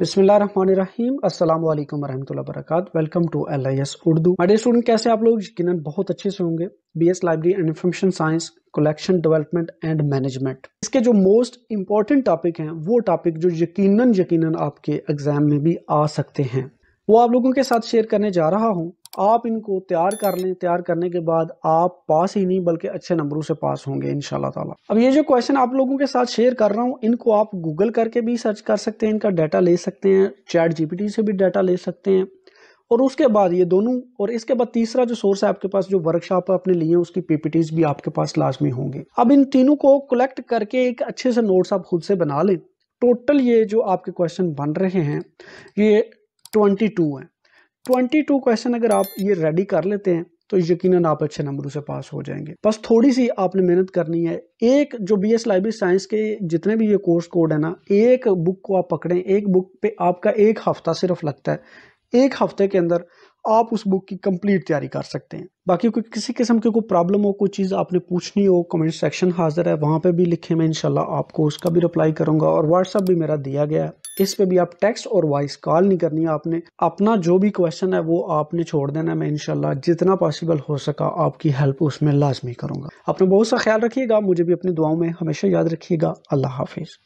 बिस्मिल्लाम अस्सलाम वालेकुम वरहमतुल्लाह welcome to L I S Urdu मेरे स्टूडेंट कैसे आप लोग यकीन बहुत अच्छे से होंगे B S library and information science collection development and management इसके जो मोस्ट इंपॉर्टेंट टॉपिक हैं वो टॉपिक जो यकीनन यकीनन आपके एग्जाम में भी आ सकते हैं वो आप लोगों के साथ शेयर करने जा रहा हूँ आप इनको तैयार कर लें तैयार करने के बाद आप पास ही नहीं बल्कि अच्छे नंबरों से पास होंगे इन ताला अब ये जो क्वेश्चन आप लोगों के साथ शेयर कर रहा हूँ इनको आप गूगल करके भी सर्च कर सकते हैं इनका डाटा ले सकते हैं चैट जीपीटी से भी डाटा ले सकते हैं और उसके बाद ये दोनों और इसके बाद तीसरा जो सोर्स है आपके पास जो वर्कशॉप आपने लिए उसकी पीपीटीज भी आपके पास लाजमी होंगे अब इन तीनों को कलेक्ट करके एक अच्छे से नोट्स आप खुद से बना लें टोटल ये जो आपके क्वेश्चन बन रहे हैं ये ट्वेंटी टू हैं ट्वेंटी टू क्वेश्चन अगर आप ये रेडी कर लेते हैं तो यकीनन आप अच्छे नंबरों से पास हो जाएंगे बस थोड़ी सी आपने मेहनत करनी है एक जो बी एस लाइब्रेरी साइंस के जितने भी ये कोर्स कोड है ना एक बुक को आप पकड़ें एक बुक पे आपका एक हफ्ता सिर्फ लगता है एक हफ्ते के अंदर आप उस बुक की कंप्लीट तैयारी कर सकते हैं बाकी कोई किसी किस्म की कोई प्रॉब्लम हो कोई चीज़ आपने पूछनी हो कमेंट सेक्शन हाजिर है वहाँ पे भी लिखे मैं इंशाल्लाह आपको उसका भी रिप्लाई करूँगा और व्हाट्सअप भी मेरा दिया गया है इस पे भी आप टेक्स्ट और वॉइस कॉल नहीं करनी है आपने अपना जो भी क्वेश्चन है वो आपने छोड़ देना है मैं इनशाला जितना पॉसिबल हो सका आपकी हेल्प उसमें लाजमी करूंगा अपना बहुत सा ख्याल रखिएगा मुझे भी अपनी दुआओं में हमेशा याद रखिएगा अल्लाह हाफिज़